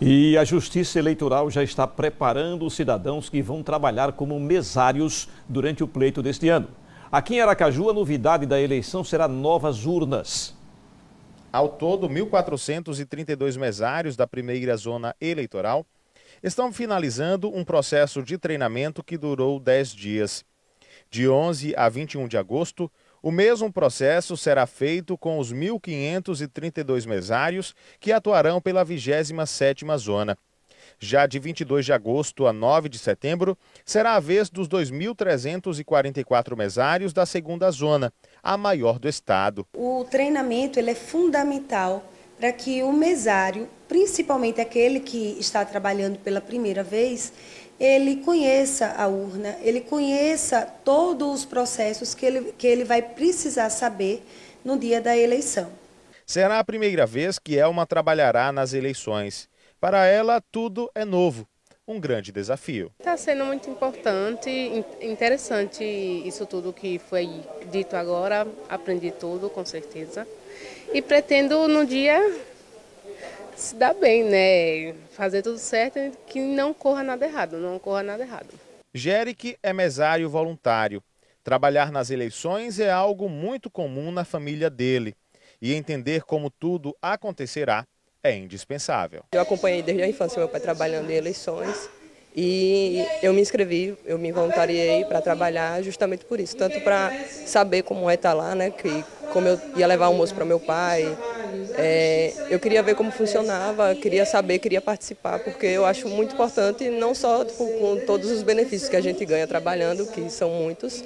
E a Justiça Eleitoral já está preparando os cidadãos que vão trabalhar como mesários durante o pleito deste ano. Aqui em Aracaju, a novidade da eleição será novas urnas. Ao todo, 1.432 mesários da primeira zona eleitoral estão finalizando um processo de treinamento que durou 10 dias. De 11 a 21 de agosto, o mesmo processo será feito com os 1.532 mesários que atuarão pela 27ª Zona. Já de 22 de agosto a 9 de setembro, será a vez dos 2.344 mesários da segunda zona, a maior do estado. O treinamento ele é fundamental para que o mesário, principalmente aquele que está trabalhando pela primeira vez, ele conheça a urna, ele conheça todos os processos que ele, que ele vai precisar saber no dia da eleição. Será a primeira vez que Elma trabalhará nas eleições. Para ela, tudo é novo, um grande desafio. Está sendo muito importante, interessante isso tudo que foi dito agora, aprendi tudo, com certeza. E pretendo no dia se dar bem, né? Fazer tudo certo e que não corra nada errado, não corra nada errado. Jeric é mesário voluntário. Trabalhar nas eleições é algo muito comum na família dele. E entender como tudo acontecerá é indispensável. Eu acompanhei desde a infância meu pai trabalhando em eleições e eu me inscrevi, eu me voluntariei para trabalhar justamente por isso, tanto para saber como é estar tá lá, né, que como eu ia levar almoço para meu pai. É, eu queria ver como funcionava, queria saber, queria participar, porque eu acho muito importante, não só tipo, com todos os benefícios que a gente ganha trabalhando, que são muitos,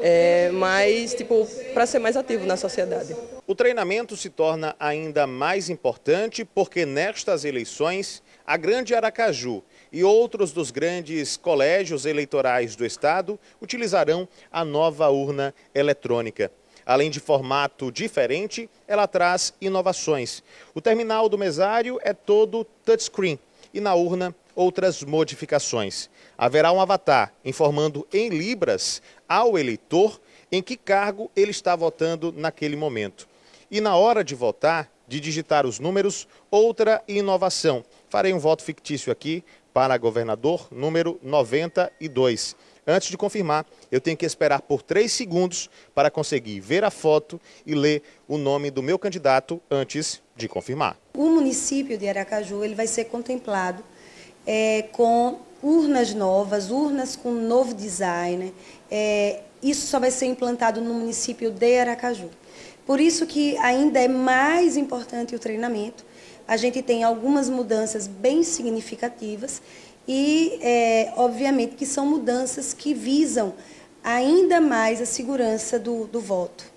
é, mas tipo, para ser mais ativo na sociedade. O treinamento se torna ainda mais importante porque nestas eleições, a Grande Aracaju e outros dos grandes colégios eleitorais do Estado utilizarão a nova urna eletrônica. Além de formato diferente, ela traz inovações. O terminal do mesário é todo touchscreen e na urna outras modificações. Haverá um avatar informando em libras ao eleitor em que cargo ele está votando naquele momento. E na hora de votar, de digitar os números, outra inovação. Farei um voto fictício aqui para governador número 92. Antes de confirmar, eu tenho que esperar por três segundos para conseguir ver a foto e ler o nome do meu candidato antes de confirmar. O município de Aracaju ele vai ser contemplado é, com urnas novas, urnas com novo design. É, isso só vai ser implantado no município de Aracaju. Por isso que ainda é mais importante o treinamento. A gente tem algumas mudanças bem significativas e, é, obviamente, que são mudanças que visam ainda mais a segurança do, do voto.